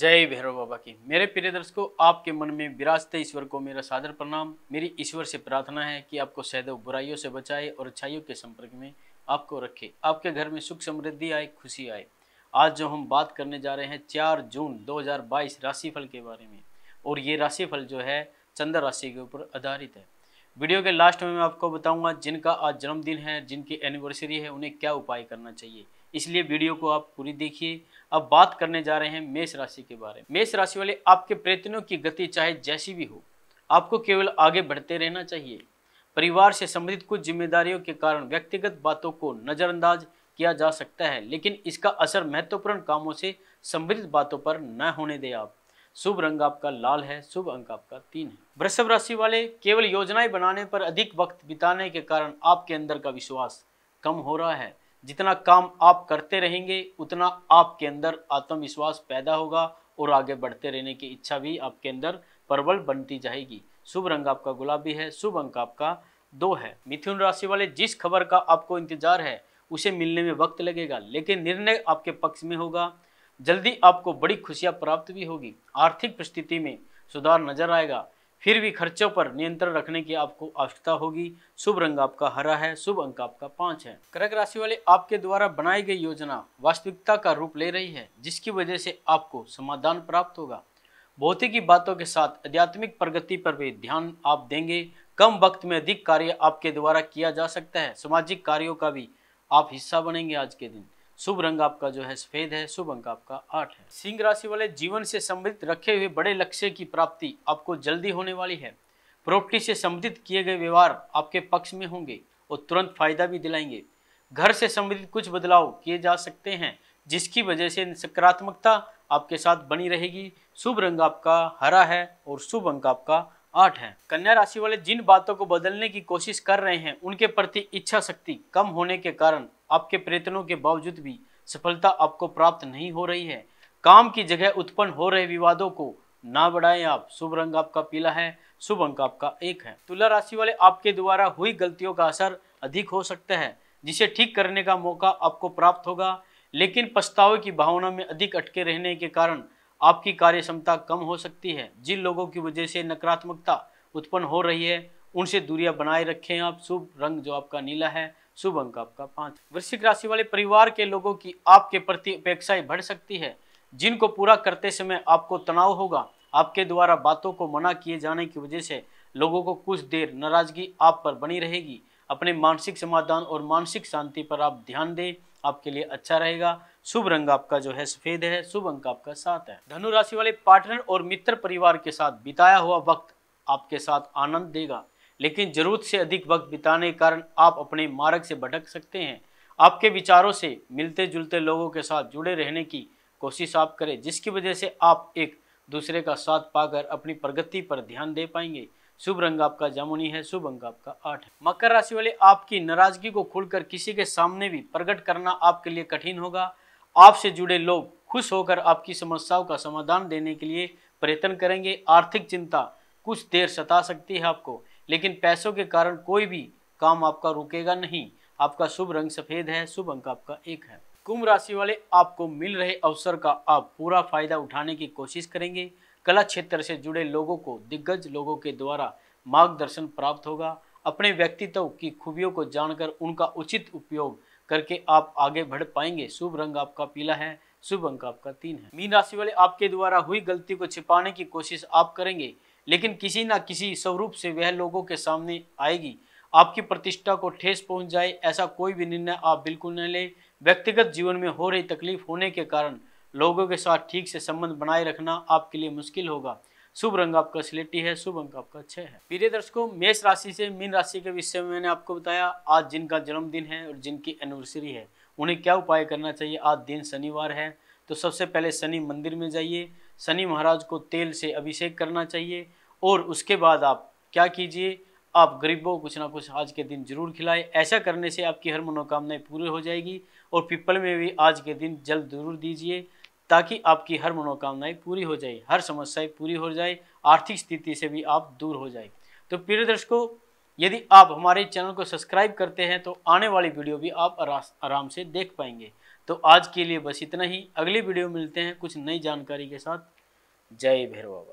जय भैरव बाबा की मेरे प्रिय दर्शकों आपके मन में विरासत ईश्वर को मेरा सादर प्रणाम मेरी ईश्वर से प्रार्थना है कि आपको सदैव बुराइयों से बचाए और अच्छाइयों के संपर्क में आपको रखे आपके घर में सुख समृद्धि आए खुशी आए आज जो हम बात करने जा रहे हैं चार जून 2022 राशिफल के बारे में और ये राशिफल जो है चंद्र राशि के ऊपर आधारित है वीडियो के लास्ट में मैं आपको बताऊँगा जिनका आज जन्मदिन है जिनकी एनिवर्सरी है उन्हें क्या उपाय करना चाहिए इसलिए वीडियो को आप पूरी देखिए अब बात करने जा रहे हैं मेष राशि के बारे में मेष राशि वाले आपके प्रयत्नों की गति चाहे जैसी भी हो आपको केवल आगे बढ़ते रहना चाहिए परिवार से संबंधित कुछ जिम्मेदारियों के कारण व्यक्तिगत बातों को नज़रअंदाज किया जा सकता है लेकिन इसका असर महत्वपूर्ण कामों से संबंधित बातों पर न होने दें आप शुभ रंग आपका लाल है शुभ अंक आपका तीन है वृषभ राशि वाले केवल योजनाएं बनाने पर अधिक वक्त बिताने के कारण आपके अंदर का विश्वास कम हो रहा है जितना काम आप करते रहेंगे उतना आपके अंदर आत्मविश्वास पैदा होगा और आगे बढ़ते रहने की इच्छा भी आपके अंदर प्रबल बनती जाएगी शुभ रंग आपका गुलाबी है शुभ अंक आपका दो है मिथुन राशि वाले जिस खबर का आपको इंतजार है उसे मिलने में वक्त लगेगा लेकिन निर्णय आपके पक्ष में होगा जल्दी आपको बड़ी खुशियां प्राप्त भी होगी आर्थिक परिस्थिति में सुधार नजर आएगा फिर भी खर्चों पर नियंत्रण रखने की आपको आवश्यकता होगी शुभ रंग आपका हरा है शुभ अंक आपका पांच है कर्क राशि वाले आपके द्वारा बनाई गई योजना वास्तविकता का रूप ले रही है जिसकी वजह से आपको समाधान प्राप्त होगा भौतिक की बातों के साथ आध्यात्मिक प्रगति पर भी ध्यान आप देंगे कम वक्त में अधिक कार्य आपके द्वारा किया जा सकता है सामाजिक कार्यों का भी आप हिस्सा बनेंगे आज के दिन शुभ रंग आपका जो है सफेद है शुभ अंक आपका आठ है सिंह राशि वाले जीवन से संबंधित रखे हुए बड़े लक्ष्य की प्राप्ति आपको जल्दी होने वाली है प्रॉपर्टी से संबंधित किए गए व्यवहार आपके पक्ष में होंगे और तुरंत फायदा भी दिलाएंगे घर से संबंधित कुछ बदलाव किए जा सकते हैं जिसकी वजह से सकारात्मकता आपके साथ बनी रहेगी शुभ रंग आपका हरा है और शुभ अंक आपका आठ है कन्या राशि वाले जिन बातों को बदलने की कोशिश कर रहे हैं उनके प्रति इच्छा शक्ति कम होने के कारण आपके प्रयत्नों के बावजूद भी सफलता आपको प्राप्त नहीं हो रही है काम की जगह उत्पन्न हो रहे विवादों को ना बढ़ाएं आप शुभ रंग आपका पीला है शुभ अंक आपका एक है तुला राशि वाले आपके द्वारा हुई गलतियों का असर अधिक हो सकता है जिसे ठीक करने का मौका आपको प्राप्त होगा लेकिन पछतावे की भावना में अधिक अटके रहने के कारण आपकी कार्य क्षमता कम हो सकती है जिन लोगों की वजह से नकारात्मकता उत्पन्न हो रही है उनसे दूरियां बनाए रखें आप शुभ रंग जो आपका नीला है शुभ अंक आपका पांच वृश्चिक राशि वाले परिवार के लोगों की आपके प्रति अपेक्षाएं बढ़ सकती है जिनको पूरा करते समय आपको तनाव होगा आपके द्वारा बातों को मना किए जाने की वजह से लोगों को कुछ देर नाराजगी आप पर बनी रहेगी अपने मानसिक समाधान और मानसिक शांति पर आप ध्यान दें आपके लिए अच्छा रहेगा शुभ रंग आपका जो है सफेद है शुभ अंक आपका सात है धनु राशि वाले पार्टनर और मित्र परिवार के साथ बिताया हुआ वक्त आपके साथ आनंद देगा लेकिन ज़रूरत से अधिक वक्त बिताने के कारण आप अपने मार्ग से भटक सकते हैं आपके विचारों से मिलते जुलते लोगों के साथ जुड़े रहने की कोशिश आप करें जिसकी वजह से आप एक दूसरे का साथ पाकर अपनी प्रगति पर ध्यान दे पाएंगे शुभ रंग आपका जामुनी है शुभ अंग आपका आठ है मकर राशि वाले आपकी नाराजगी को खुलकर किसी के सामने भी प्रकट करना आपके लिए कठिन होगा आपसे जुड़े लोग खुश होकर आपकी समस्याओं का समाधान देने के लिए प्रयत्न करेंगे आर्थिक चिंता कुछ देर सता सकती है आपको लेकिन पैसों के कारण कोई भी काम आपका रुकेगा नहीं आपका शुभ रंग सफ़ेद है शुभ अंक आपका एक है कुंभ राशि वाले आपको मिल रहे अवसर का आप पूरा फायदा उठाने की कोशिश करेंगे कला क्षेत्र से जुड़े लोगों को दिग्गज लोगों के द्वारा मार्गदर्शन प्राप्त होगा अपने व्यक्तित्व की खूबियों को जानकर उनका उचित उपयोग करके आप आगे बढ़ पाएंगे शुभ रंग आपका पीला है शुभ अंक आपका तीन है मीन राशि वाले आपके द्वारा हुई गलती को छिपाने की कोशिश आप करेंगे लेकिन किसी ना किसी स्वरूप से वह लोगों के सामने आएगी आपकी प्रतिष्ठा को ठेस पहुंच जाए ऐसा कोई भी निर्णय आप बिल्कुल न लें व्यक्तिगत जीवन में हो रही तकलीफ होने के कारण लोगों के साथ ठीक से संबंध बनाए रखना आपके लिए मुश्किल होगा शुभ रंग आपका स्लेटी है शुभ अंक आपका छः है प्रिय दर्शकों मेष राशि से मीन राशि के विषय में मैंने आपको बताया आज जिनका जन्मदिन है और जिनकी एनिवर्सरी है उन्हें क्या उपाय करना चाहिए आज दिन शनिवार है तो सबसे पहले शनि मंदिर में जाइए शनि महाराज को तेल से अभिषेक करना चाहिए और उसके बाद आप क्या कीजिए आप गरीबों को कुछ ना कुछ आज के दिन जरूर खिलाएं ऐसा करने से आपकी हर मनोकामनाएं पूरी हो जाएगी और पीपल में भी आज के दिन जल जरूर दीजिए ताकि आपकी हर मनोकामनाएं पूरी हो जाए हर समस्याएं पूरी हो जाए आर्थिक स्थिति से भी आप दूर हो जाए तो प्रिय दर्शकों यदि आप हमारे चैनल को सब्सक्राइब करते हैं तो आने वाली वीडियो भी आप आराम से देख पाएंगे तो आज के लिए बस इतना ही अगली वीडियो मिलते हैं कुछ नई जानकारी के साथ जय भैरवा